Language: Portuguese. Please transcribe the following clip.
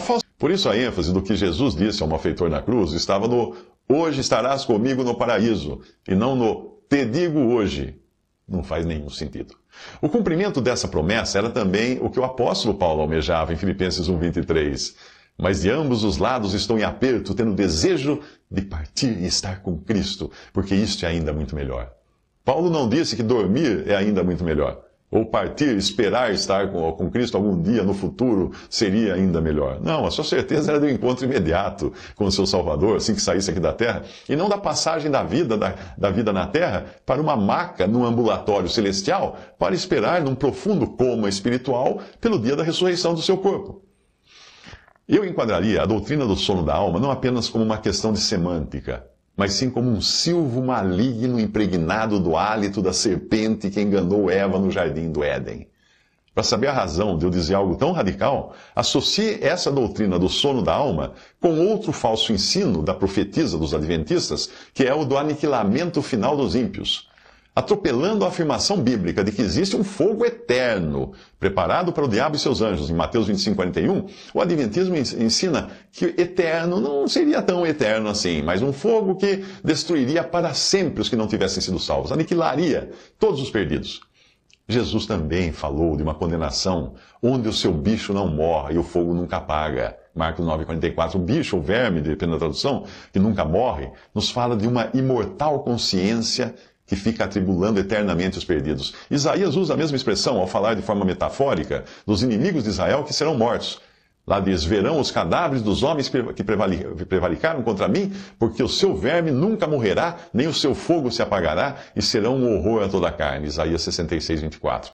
falsa... Por isso a ênfase do que Jesus disse ao malfeitor na cruz estava no hoje estarás comigo no paraíso, e não no te digo hoje. Não faz nenhum sentido. O cumprimento dessa promessa era também o que o apóstolo Paulo almejava em Filipenses 1,23. Mas de ambos os lados estão em aperto, tendo desejo de partir e estar com Cristo, porque isto é ainda muito melhor. Paulo não disse que dormir é ainda muito melhor ou partir, esperar estar com, com Cristo algum dia no futuro seria ainda melhor. Não, a sua certeza era do encontro imediato com o seu Salvador, assim que saísse aqui da terra, e não da passagem da vida, da, da vida na terra, para uma maca num ambulatório celestial, para esperar num profundo coma espiritual pelo dia da ressurreição do seu corpo. Eu enquadraria a doutrina do sono da alma não apenas como uma questão de semântica, mas sim como um silvo maligno impregnado do hálito da serpente que enganou Eva no jardim do Éden. Para saber a razão de eu dizer algo tão radical, associe essa doutrina do sono da alma com outro falso ensino da profetisa dos adventistas, que é o do aniquilamento final dos ímpios, atropelando a afirmação bíblica de que existe um fogo eterno preparado para o diabo e seus anjos, em Mateus 25, 41, o Adventismo ensina que eterno não seria tão eterno assim, mas um fogo que destruiria para sempre os que não tivessem sido salvos, aniquilaria todos os perdidos. Jesus também falou de uma condenação onde o seu bicho não morre e o fogo nunca apaga. Marcos 9,44, o bicho, o verme, dependendo da tradução, que nunca morre, nos fala de uma imortal consciência que fica atribulando eternamente os perdidos. Isaías usa a mesma expressão ao falar de forma metafórica dos inimigos de Israel que serão mortos. Lá diz: Verão os cadáveres dos homens que prevaricaram contra mim, porque o seu verme nunca morrerá, nem o seu fogo se apagará, e serão um horror a toda a carne. Isaías 66, 24.